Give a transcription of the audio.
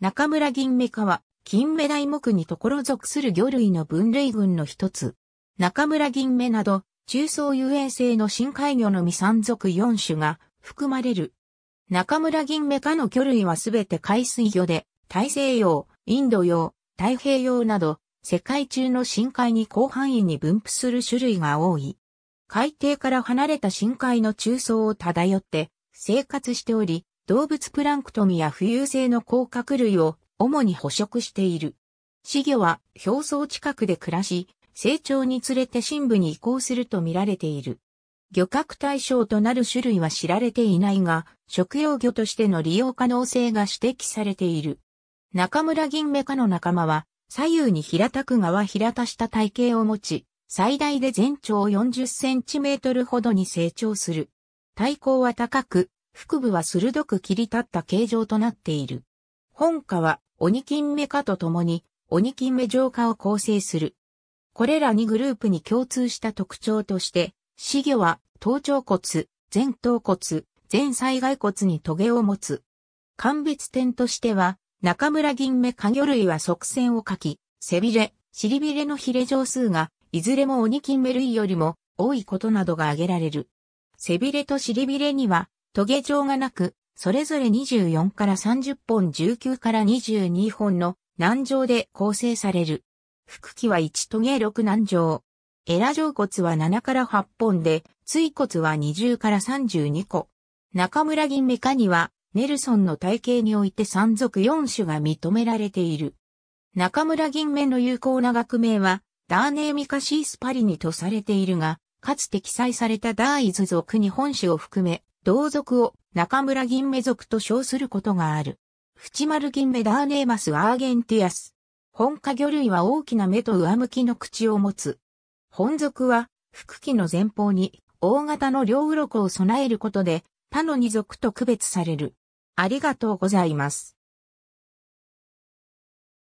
中村銀目カは、金目イ目にところ属する魚類の分類群の一つ。中村銀目など、中層遊泳性の深海魚の未産属4種が含まれる。中村銀目科の魚類はすべて海水魚で、大西洋、インド洋、太平洋など、世界中の深海に広範囲に分布する種類が多い。海底から離れた深海の中層を漂って生活しており、動物プランクトンや浮遊性の甲殻類を主に捕食している。死魚は表層近くで暮らし、成長につれて深部に移行すると見られている。漁獲対象となる種類は知られていないが、食用魚としての利用可能性が指摘されている。中村銀メカの仲間は、左右に平たく側平たした体型を持ち、最大で全長40センチメートルほどに成長する。体高は高く、腹部は鋭く切り立った形状となっている。本科は鬼金目科と共に鬼金目浄化を構成する。これらにグループに共通した特徴として、死魚は頭頂骨、前頭骨、前災害骨に棘を持つ。鑑別点としては、中村銀目下魚類は側線を描き、背びれ、尻びれのヒレ乗数が、いずれも鬼金目類よりも多いことなどが挙げられる。背びれと尻びれには、トゲ状がなく、それぞれ24から30本19から22本の軟状で構成される。腹器は1トゲ6軟状。エラ状骨は7から8本で、椎骨は20から32個。中村銀メカには、ネルソンの体系において山族4種が認められている。中村銀面の有効な学名は、ダーネーミカシースパリニとされているが、かつて記載されたダーイズ族に本種を含め、同族を中村銀目族と称することがある。淵丸銀目ダーネーマスアーゲンティアス。本家魚類は大きな目と上向きの口を持つ。本族は、腹器の前方に大型の両鱗を備えることで、他の二族と区別される。ありがとうございます。